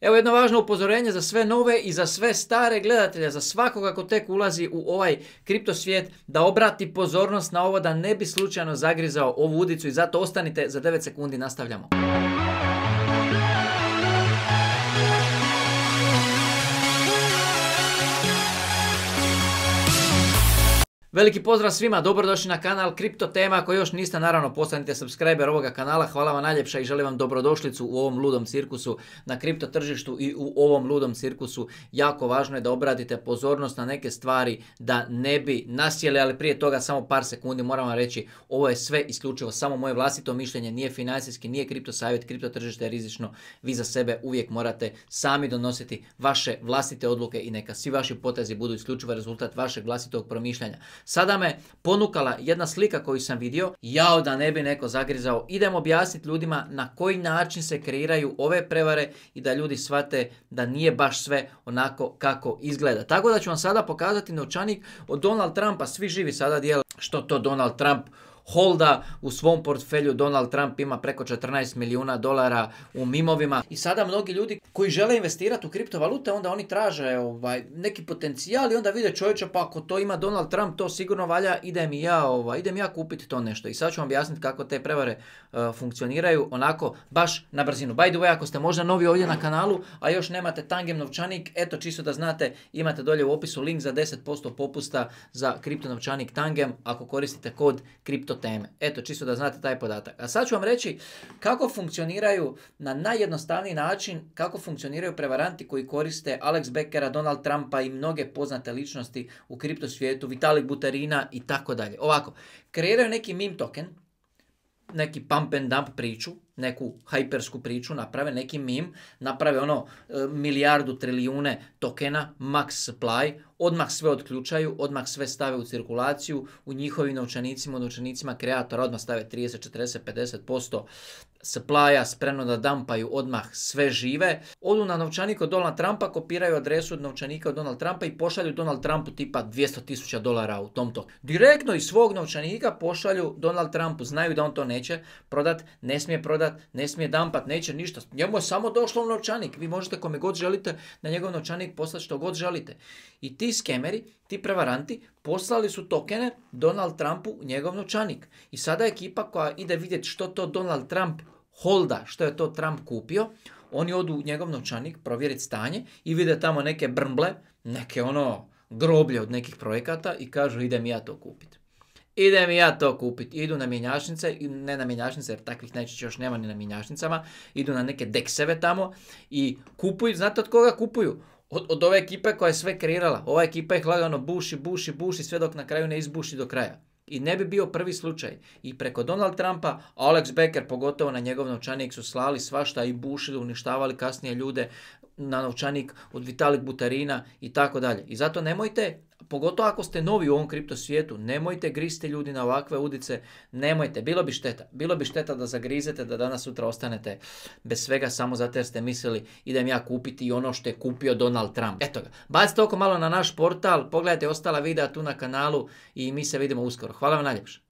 Evo jedno važno upozorenje za sve nove i za sve stare gledatelje, za svakoga ko tek ulazi u ovaj kripto svijet, da obrati pozornost na ovo da ne bi slučajno zagrizao ovu udicu i zato ostanite za 9 sekundi nastavljamo. Veliki pozdrav svima, dobrodošli na kanal Kripto Tema. Ako još niste, naravno postanite subscriber ovoga kanala. Hvala vam najljepša i želim vam dobrodošlicu u ovom ludom cirkusu na kripto tržištu i u ovom ludom cirkusu. Jako važno je da obratite pozornost na neke stvari da ne bi nasjeli, ali prije toga samo par sekundi moram vam reći ovo je sve isključivo samo moje vlastito mišljenje, nije financijski, nije kripto savjet, kripto tržište je rizično. Vi za sebe uvijek morate sami donositi vaše vlastite odluke i neka svi vaši potezi budu isključivo rezultat vašeg vlastitog promišljanja. Sada me ponukala jedna slika koju sam vidio, jao da ne bi neko zagrizao. Idem objasniti ljudima na koji način se kreiraju ove prevare i da ljudi shvate da nije baš sve onako kako izgleda. Tako da ću vam sada pokazati novčanik od Donald Trumpa, svi živi sada dijele što to Donald Trump holda u svom portfelju Donald Trump ima preko 14 milijuna dolara u mimovima i sada mnogi ljudi koji žele investirati u kriptovalute onda oni traže ovaj, neki potencijal i onda vide čovječa pa ako to ima Donald Trump to sigurno valja idem i ja, ovaj, idem ja kupiti to nešto i sad ću vam objasniti kako te prevare eh, funkcioniraju onako baš na brzinu. By the way ako ste možda novi ovdje na kanalu a još nemate tangem novčanik eto čisto da znate imate dolje u opisu link za 10% popusta za kripto novčanik tangem ako koristite kod kripto teme. Eto, čisto da znate taj podatak. A sad ću vam reći kako funkcioniraju na najjednostavniji način, kako funkcioniraju prevaranti koji koriste Alex Beckera, Donald Trumpa i mnoge poznate ličnosti u kripto svijetu, Vitalik Buterina i tako dalje. Ovako, kreiraju neki meme token, neki pump and dump priču, neku hajpersku priču, naprave neki mim, naprave ono e, milijardu trilijune tokena, max supply, odmah sve odključaju, odmah sve stave u cirkulaciju, u njihovim novčanicima, u novčanicima kreatora odmah stave 30, 40, 50% supplya spremno da dampaju odmah sve žive, odu na novčanik od Donald Trumpa, kopiraju adresu od novčanika od Donald Trumpa i pošalju Donald Trumpu tipa 200.000 dolara u tom to. Direktno iz svog novčanika pošalju Donald Trumpu, znaju da on to neće prodat, ne smije prodat, ne smije dampat, neće ništa. Njemu je samo došlo u novčanik, vi možete kome god želite na njegov novčanik poslati što god želite. I ti skemeri, ti prevaranti, poslali su tokene Donald Trumpu u njegov novčanik. I sada ekipa koja ide vidjeti što to Donald Trump holda što je to Trump kupio, oni odu u njegov novčanik provjeriti stanje i vide tamo neke brmble, neke ono groblje od nekih projekata i kažu idem ja to kupiti. Idem ja to kupiti. Idu na mjenjačnice, ne na mjenjačnice jer takvih najčešće još nema ni na mjenjačnicama, idu na neke dekseve tamo i kupuju, znate od koga kupuju? Od, od ove ekipe koja je sve kreirala. Ova ekipa ih lagano buši, buši, buši, sve dok na kraju ne izbuši do kraja. I ne bi bio prvi slučaj. I preko Donald Trumpa, Alex Becker, pogotovo na njegov novčanik, su slali svašta i bušili, uništavali kasnije ljude, na novčanik od Vitalik Butarina i tako dalje. I zato nemojte, pogotovo ako ste novi u ovom kripto svijetu, nemojte gristi ljudi na ovakve udice, nemojte, bilo bi šteta. Bilo bi šteta da zagrizete, da danas sutra ostanete bez svega samo zato jer ste mislili idem ja kupiti i ono što je kupio Donald Trump. Eto ga, bacite oko malo na naš portal, pogledajte ostala videa tu na kanalu i mi se vidimo uskoro. Hvala vam najljepše.